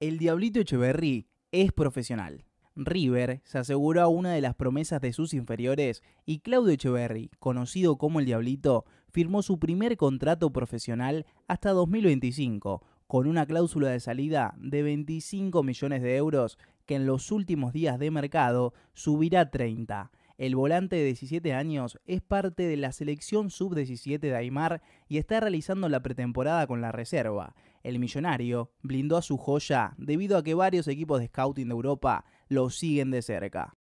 El Diablito Echeverry es profesional. River se aseguró a una de las promesas de sus inferiores y Claudio Echeverry, conocido como el Diablito, firmó su primer contrato profesional hasta 2025, con una cláusula de salida de 25 millones de euros que en los últimos días de mercado subirá 30. El volante de 17 años es parte de la selección sub-17 de Aymar y está realizando la pretemporada con la reserva. El millonario blindó a su joya debido a que varios equipos de scouting de Europa lo siguen de cerca.